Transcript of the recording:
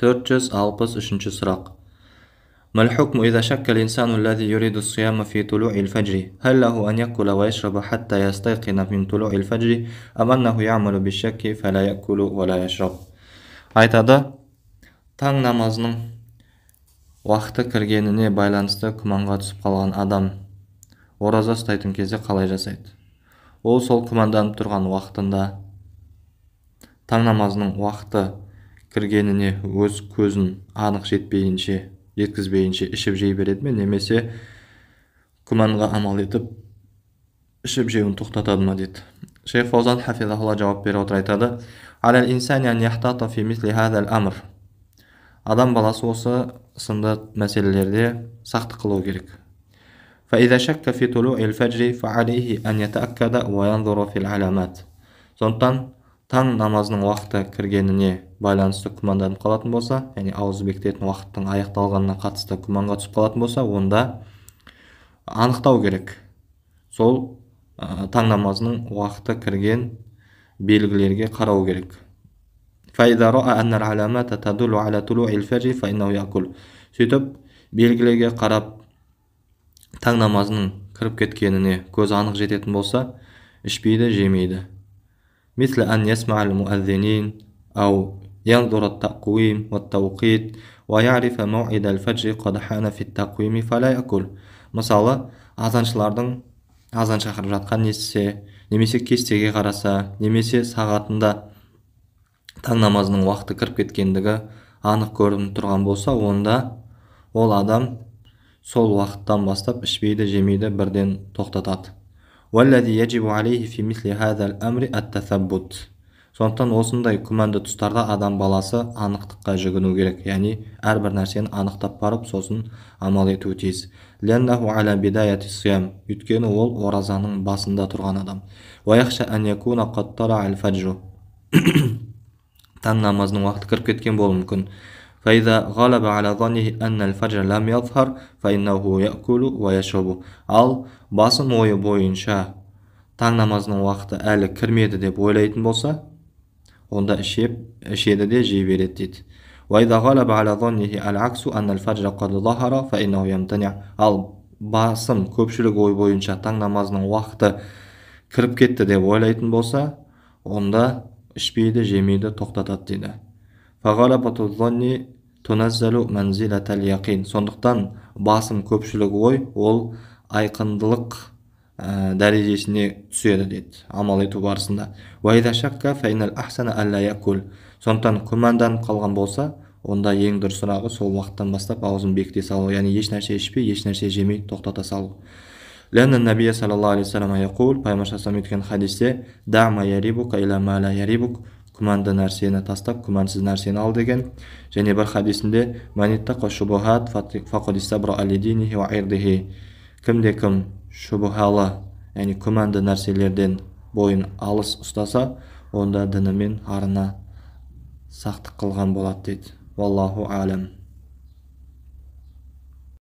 463 сұрақ алпыс үшінші إذا айтады таң намазының уақыты кіргеніне байланысты күмәнға түсіп қалған адам ораза ұстайтын кезде қалай жасайды ол сол күмәнданып тұрған уақытында таң намазының уақыты кіргеніне өз көзін анық жетпейінше жеткізбейінше ішіп жей береді ме немесе күмәнға амал етіп ішіп жеуін тоқтатады ма дейді шейх фаузан хафизахулла жауап бере отыра айтады адам баласы осы сынды мәселелерде сақтық қылу керек сондықтан таң намазының уақыты кіргеніне байланысты күмәнданып қалатын болса яғни ауызды бекітетін уақыттың аяқталғанына қатысты күмәнға түсіп қалатын болса онда анықтау керек сол таң намазының уақыты кірген белгілерге қарау керек сөйтіп белгілерге қарап таң намазының кіріп кеткеніне көз анық жететін болса ішпейді жемейді يسمع المؤذنين ينظر التقويم والتوقيت ويعرف موعد الفجر قد حان في التقويم فلا мысалы азаншылардың азан шақырып жатқанын естісе немесе кестеге қараса немесе сағатында таң намазының уақыты кіріп кеткендігі анық көрініп тұрған болса онда ол адам сол уақыттан бастап ішпейді жемейді бірден тоқтатады уәлләзи алейхи фи мисли хазал ат-тасаббут сондықтан осындай күмәнді тұстарда адам баласы анықтыққа жүгіну керек яғни әрбір нәрсені анықтап барып сосын амал етуі тиіс өйткені ол оразаның басында тұрған адам таң намазының уақыты кіріп кеткен болуы мүмкін فإذا غلب على ظنه أن الفجر ал басым ойы бойынша таң намазының уақыты әлі кірмеді деп ойлайтын болса онда ішеп ішеді де жей береді дейді وإذا غلب على ظنه العكس أن الفجر قد ал басым көпшілік ой бойынша таң намазының уақыты кіріп кетті деп ойлайтын болса онда ішпейді жемейді тоқтатады дейді сондықтан басым көпшілік ой ол айқындылық дәрежесіне түседі деді амал ету барысында сондықтан күмәнданып қалған болса онда ең дұрыс сұрағы сол уақыттан бастап аузын бекіте салу яғни ешнәрсе ішпей ешнәрсе жемей тоқтата салу لأن النبي алейхи айтқан хадисте күмәнді нәрсені тастап күмәнсіз нәрсені ал деген және бір хадисінде кімде кім шубхалы яғни күмәнді нәрселерден бойын алыс ұстаса онда діні мен арына сақтық қылған болады дейді уаллаху әлем